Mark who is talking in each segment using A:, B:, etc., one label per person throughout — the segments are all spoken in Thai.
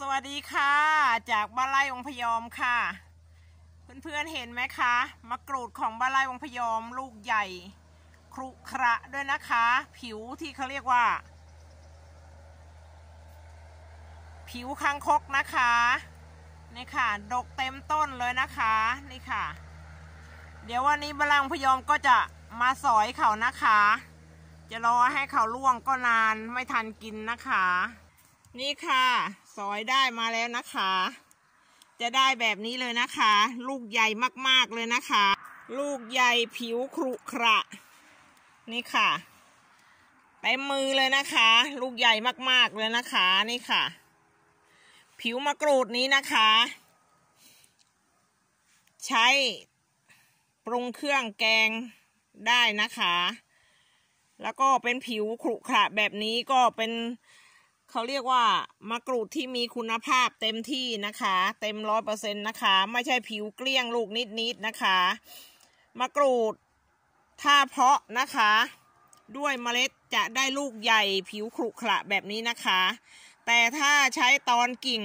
A: สวัสดีค่ะ จากบ้าลไย่องพยอมค่ะเพื่อนๆเห็นไหมคะมะกรูดของบ้าลไย่องพยอมลูกใหญ่ ครุขระด้วยนะคะ ผิวที่เขาเรียกว่า ผิวคางคกนะคะนี่ค่ะ ดกเต็มต้นเลยนะคะนี่ค่ะ เดี๋ยววันนี้บ้านายองพยอมก็จะมาสอยเขานะคะจะรอให้เขาล่วงก็นานไม่ทันกินนะคะ นี่ค่ะสอยได้มาแล้วนะคะ จะได้แบบนี้เลยนะคะ ลูกใหญ่มากๆเลยนะคะ ลูกใหญ่ผิวครุขระ นี่ค่ะเต็มมือเลยนะคะ ลูกใหญ่มากๆเลยนะคะนี่ค่ะ ผิวมะกรูดนี้นะคะ ใช้ปรุงเครื่องแกงได้นะคะ แล้วก็เป็นผิวขรุขระแบบนี้ก็เป็นเขาเรียกว่ามะกรูดที่มีคุณภาพเต็มที่นะคะเต็มร้อยเปอร์เซ็นต์นะคะ ไม่ใช่ผิวเกลี้ยงลูกนิดๆนนะคะ มะกรูดถ้าเพาะนะคะ ด้วยเมล็ดจะได้ลูกใหญ่ผิวขรุขระแบบนี้นะคะ แต่ถ้าใช้ตอนกิ่ง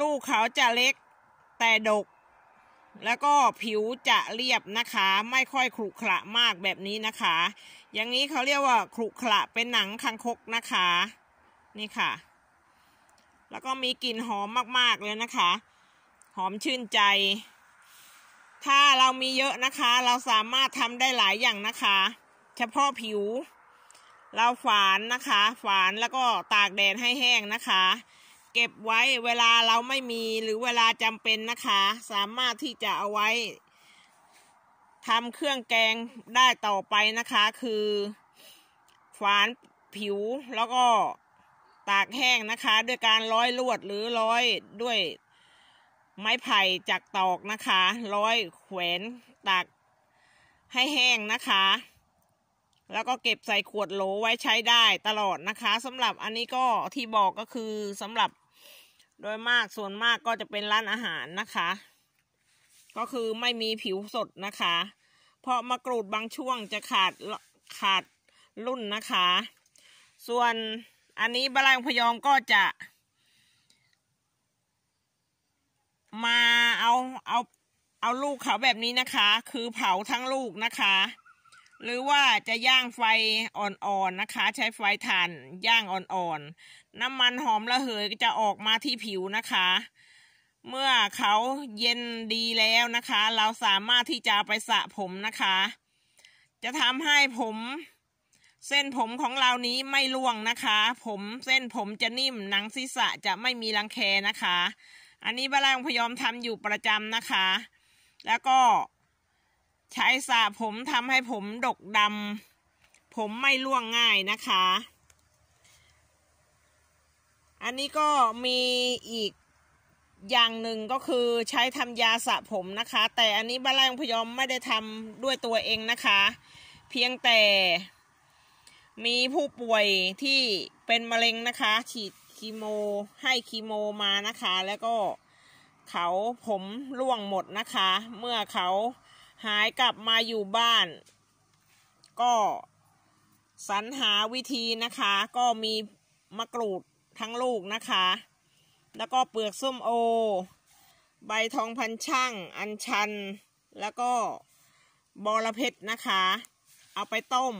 A: ลูกเขาจะเล็กแต่ดก แล้วก็ผิวจะเรียบนะคะ ไม่ค่อยขรุขระมากแบบนี้นะคะ อย่างนี้เขาเรียกว่าขรุขระเป็นหนังคังคกนะคะนี่ค่ะ แล้วก็มีกลิ่นหอมมากๆเลยนะคะ หอมชื่นใจ ถ้าเรามีเยอะนะคะ เราสามารถทำได้หลายอย่างนะคะ เฉพาะผิว เราฝานนะคะ ฝานแล้วก็ตากแดดให้แห้งนะคะ เก็บไว้เวลาเราไม่มีหรือเวลาจำเป็นนะคะ สามารถที่จะเอาไว้ทำเครื่องแกงได้ต่อไปนะคะ คือ ฝานผิวแล้วก็ตากแห้งนะคะด้วยการร้อยลวดหรือร้อยด้วยไม้ไผ่จากตอกนะคะ ร้อยแขวนตากให้แห้งนะคะ แล้วก็เก็บใส่ขวดโหลไว้ใช้ได้ตลอดนะคะสำหรับอันนี้ก็ที่บอกก็คือสำหรับโดยมากส่วนมากก็จะเป็นร้านอาหารนะคะ ก็คือไม่มีผิวสดนะคะ เพราะมะกรูดบางช่วงจะขาดขาดรุ่นนะคะ ส่วนอันนี้บาลังพยอมก็จะ มาเอาเอาเอาลูกเขาแบบนี้นะคะ คือเผาทั้งลูกนะคะ หรือว่าจะย่างไฟอ่อนๆนนะคะ ใช้ไฟถ่านย่างอ่อนๆ น้ำมันหอมระเหยจะออกมาที่ผิวนะคะ เมื่อเขาเย็นดีแล้วนะคะ เราสามารถที่จะไปสระผมนะคะ จะทำให้ผมเส้นผมของเรานี้ไม่ล่วงนะคะ ผมเส้นผมจะนิ่มหนังศีรษะจะไม่มีรังแคนะคะ อันนี้บ้านพยอมทำอยู่ประจำนะคะ แล้วก็ใช้สระผมทำให้ผมดกดำผมไม่ล่วงง่ายนะคะ อันนี้ก็มีอีกอย่างหนึ่งก็คือใช้ทำยาสระผมนะคะ แต่อันนี้บ้านพยอมไม่ได้ทำด้วยตัวเองนะคะ เพียงแต่มีผู้ป่วยที่เป็นมะเร็งนะคะ ฉีดคีโมให้คีโมมานะคะ แล้วก็เขาผมร่วงหมดนะคะ เมื่อเขาหายกลับมาอยู่บ้าน ก็สรรหาวิธีนะคะก็มีมะกรูดทั้งลูกนะคะ แล้วก็เปลือกส้มโอ ใบทองพันช่างอัญชัน แล้วก็บอระเพ็ดนะคะ เอาไปต้ม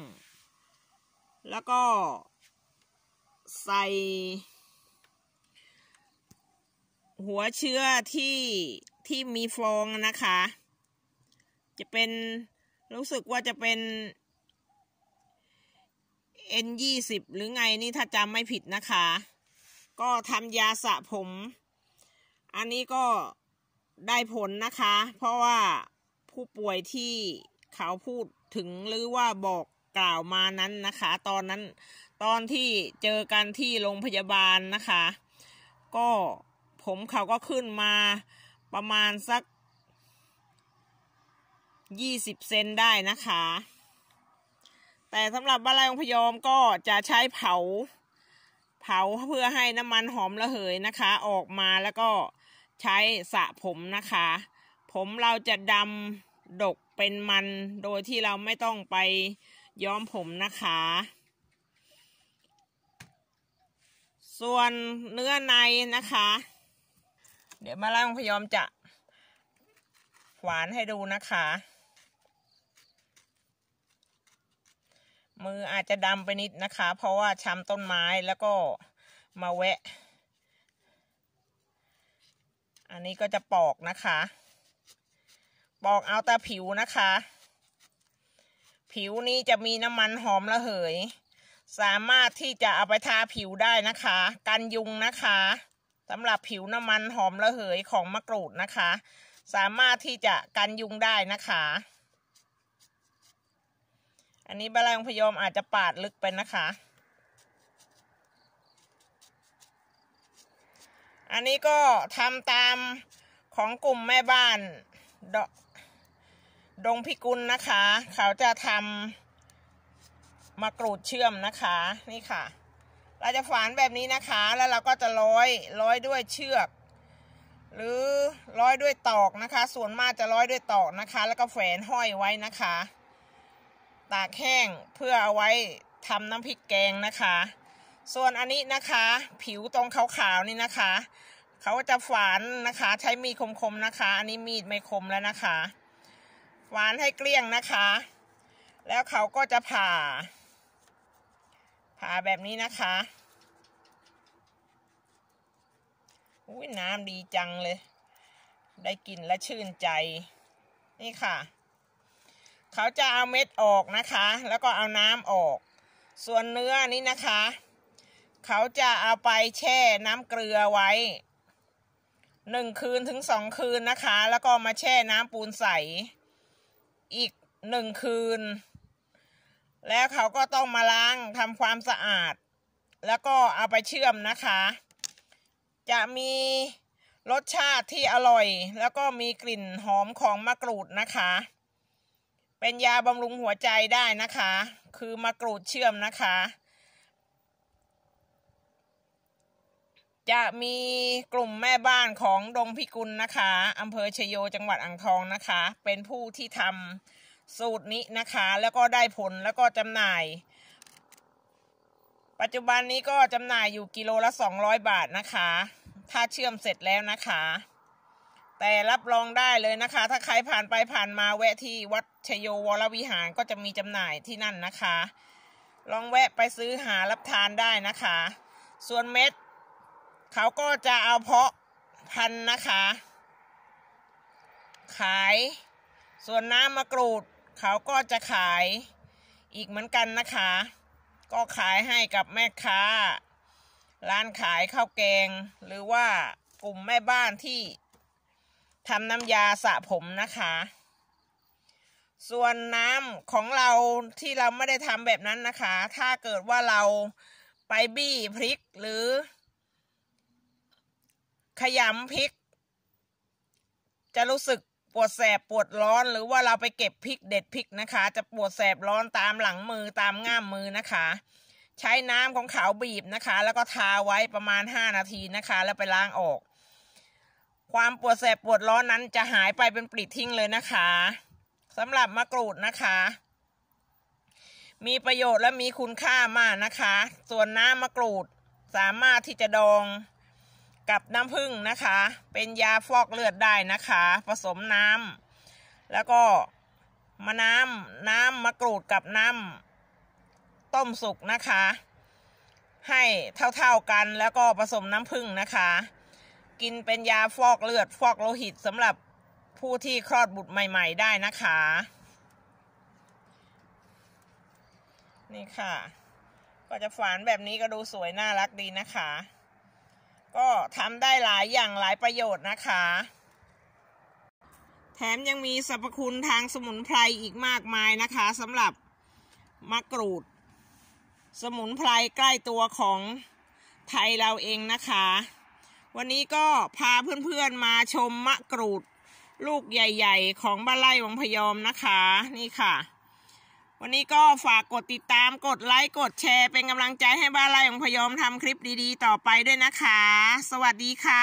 A: แล้วก็ใส่หัวเชื้อที่ที่มีฟองนะคะ จะเป็นรู้สึกว่าจะเป็น N20 หรือไงนี่ถ้าจำไม่ผิดนะคะ ก็ทำยาสระผม อันนี้ก็ได้ผลนะคะ เพราะว่าผู้ป่วยที่เขาพูดถึงหรือว่าบอกกล่าวมานั้นนะคะ ตอนนั้นตอนที่เจอกันที่โรงพยาบาลนะคะ ก็ผมเขาก็ขึ้นมาประมาณสักยี่สิบเซนได้นะคะ แต่สำหรับบาลายองพยอมก็จะใช้เผา เผาเพื่อให้น้ำมันหอมระเหยนะคะ ออกมาแล้วก็ใช้สระผมนะคะ ผมเราจะดำดกเป็นมันโดยที่เราไม่ต้องไปย้อมผมนะคะ ส่วนเนื้อในนะคะ เดี๋ยวมาล่างพยอมจะหวานให้ดูนะคะ มืออาจจะดำไปนิดนะคะ เพราะว่าช้ำต้นไม้แล้วก็มาแวะ อันนี้ก็จะปอกนะคะ ปอกเอาแต่ผิวนะคะผิวนี้จะมีน้ำมันหอมระเหย สามารถที่จะเอาไปทาผิวได้นะคะ กันยุงนะคะสำหรับผิวน้ำมันหอมระเหยของมะกรูดนะคะ สามารถที่จะกันยุงได้นะคะ อันนี้แบแรงพยอมอาจจะปาดลึกไปนะคะ อันนี้ก็ทำตามของกลุ่มแม่บ้านดดงพิกุลนะคะ เขาจะทำมากรูดเชื่อมนะคะนี่ค่ะ เราจะฝานแบบนี้นะคะ แล้วเราก็จะร้อยร้อยด้วยเชือก หรือร้อยด้วยตอกนะคะ ส่วนมากจะร้อยด้วยตอกนะคะ แล้วก็แฝนห้อยไว้นะคะ ตากแห้งเพื่อเอาไว้ทำน้ำพริกแกงนะคะ ส่วนอันนี้นะคะผิวตรงขาวๆนี่นะคะ เขาจะฝานนะคะใช้มีดคมๆนะคะ อันนี้มีดไม่คมแล้วนะคะหวานให้เกลี้ยงนะคะ แล้วเขาก็จะผ่า ผ่าแบบนี้นะคะ อุ้ยน้ำดีจังเลย ได้กินและชื่นใจ นี่ค่ะ เขาจะเอาเม็ดออกนะคะ แล้วก็เอาน้ำออก ส่วนเนื้อนี้นะคะ เขาจะเอาไปแช่น้ำเกลือไว้หนึ่งคืนถึงสองคืนนะคะ แล้วก็มาแช่น้ำปูนใสอีกหนึ่งคืน แล้วเขาก็ต้องมาล้างทำความสะอาด แล้วก็เอาไปเชื่อมนะคะ จะมีรสชาติที่อร่อย แล้วก็มีกลิ่นหอมของมะกรูดนะคะ เป็นยาบำรุงหัวใจได้นะคะ คือมะกรูดเชื่อมนะคะจะมีกลุ่มแม่บ้านของดงพิกุลนะคะอำเภอเชโยจังหวัดอ่างทองนะคะ เป็นผู้ที่ทำสูตรนี้นะคะ แล้วก็ได้ผล แล้วก็จำหน่าย ปัจจุบันนี้ก็จำหน่ายอยู่กิโลละ 200 บาทนะคะ ถ้าเชื่อมเสร็จแล้วนะคะ แต่รับรองได้เลยนะคะ ถ้าใครผ่านไปผ่านมาแวะที่วัดชโยวรวิหารก็จะมีจำหน่ายที่นั่นนะคะ ลองแวะไปซื้อหารับทานได้นะคะ ส่วนเม็ดเขาก็จะเอาเพาะพันธุ์นะคะ ขาย ส่วนน้ำมะกรูดเขาก็จะขายอีกเหมือนกันนะคะ ก็ขายให้กับแม่ค้าร้านขายข้าวแกง หรือว่ากลุ่มแม่บ้านที่ทำน้ำยาสระผมนะคะ ส่วนน้ำของเราที่เราไม่ได้ทำแบบนั้นนะคะ ถ้าเกิดว่าเราไปบี้พริกหรือขยำพริก จะรู้สึกปวดแสบปวดร้อน หรือว่าเราไปเก็บพริกเด็ดพริกนะคะ จะปวดแสบร้อนตามหลังมือตามง่ามมือนะคะ ใช้น้ำของขาวบีบนะคะ แล้วก็ทาไว้ประมาณห้านาทีนะคะ แล้วไปล้างออกความปวดแสบปวดร้อนนั้นจะหายไปเป็นปลิดทิ้งเลยนะคะสำหรับมะกรูดนะคะ มีประโยชน์และมีคุณค่ามากนะคะ ส่วนน้ำมะกรูดสามารถที่จะดองกับน้ำผึ้งนะคะ เป็นยาฟอกเลือดได้นะคะ ผสมน้ำแล้วก็มะน้ำน้ำมะกรูดกับน้ำต้มสุกนะคะ ให้เท่าๆกันแล้วก็ผสมน้ำผึ้งนะคะ กินเป็นยาฟอกเลือดฟอกโลหิตสำหรับผู้ที่คลอดบุตรใหม่ ๆ ได้นะคะ นี่ค่ะ ก็จะฝานแบบนี้ก็ดูสวยน่ารักดีนะคะก็ทำได้หลายอย่างหลายประโยชน์นะคะ แถมยังมีสรรพคุณทางสมุนไพรอีกมากมายนะคะสำหรับมะกรูด สมุนไพรใกล้ตัวของไทยเราเองนะคะ วันนี้ก็พาเพื่อนๆมาชมมะกรูด ลูกใหญ่ๆของบ้านไร่วังพยอมนะคะนี่ค่ะวันนี้ก็ฝากกดติดตาม กดไลค์ กดแชร์ เป็นกำลังใจให้บ้านไร่ของพยอมทำคลิปดีๆต่อไปด้วยนะคะ สวัสดีค่ะ